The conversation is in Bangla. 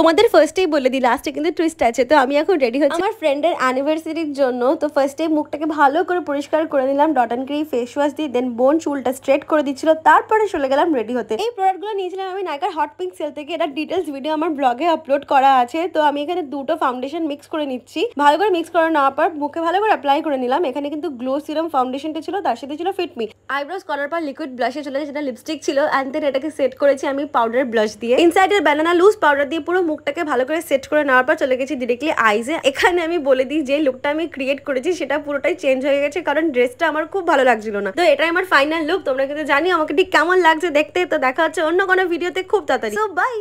তোমাদের ফার্স্টেই বলে দিই লাস্টে কিন্তু টুইস্ট আছে তো আমি এখন রেডি হচ্ছি আমার ফ্রেন্ডের অ্যানিভার্সারির জন্য তো ফার্স্টে মুখটাকে ভালো করে পরিষ্কার করে নিলাম ডটন ক্রি ফেস ওয়াশ দিয়ে দেন বোন চুলটা স্ট্রেট করে দিচ্ছিল তারপরে চলে গেলাম রেডি হতে এই প্রোডাক্টগুলো নিয়েছিলাম আমি নাইকার হট পিঙ্ক সেল থেকে এটা ডিটেলস ভিডিও আমার ব্লগে আপলোড করা আছে তো আমি এখানে দুটো ফাউন্ডেশন মিক্স করে নিচ্ছি ভালো করে মিক্স করে নেওয়ার পর মুখে ভালো করে অ্যাপ্লাই করে নিলাম এখানে কিন্তু গ্লো সিরাম ফাউন্ডেশনটা ছিল তার সাথে ছিল ফিটমি আইব্রোস করার পর লিকুইড ব্লাশে চলে যেটা লিপস্টিক ছিল অ্যান্ড দেন এটাকে সেট করেছি আমি পাউডার ব্লাশ দিয়ে ইনসাইডের ব্যানানা লুজ পাউডার দিয়ে পুরো মুখটাকে ভালো করে সেট করে নেওয়ার পর চলে গেছি ডিরেক্টলি আইজে এখানে আমি বলে দিই যে লুকটা আমি ক্রিয়েট করেছি সেটা পুরোটাই চেঞ্জ হয়ে গেছে কারণ ড্রেসটা আমার খুব ভালো লাগছিল না তো এটাই আমার ফাইনাল লুক তোমরা কিন্তু জানি আমাকে ঠিক কেমন লাগছে দেখতে তো দেখা হচ্ছে অন্য কোনো ভিডিওতে খুব তাড়াতাড়ি বাই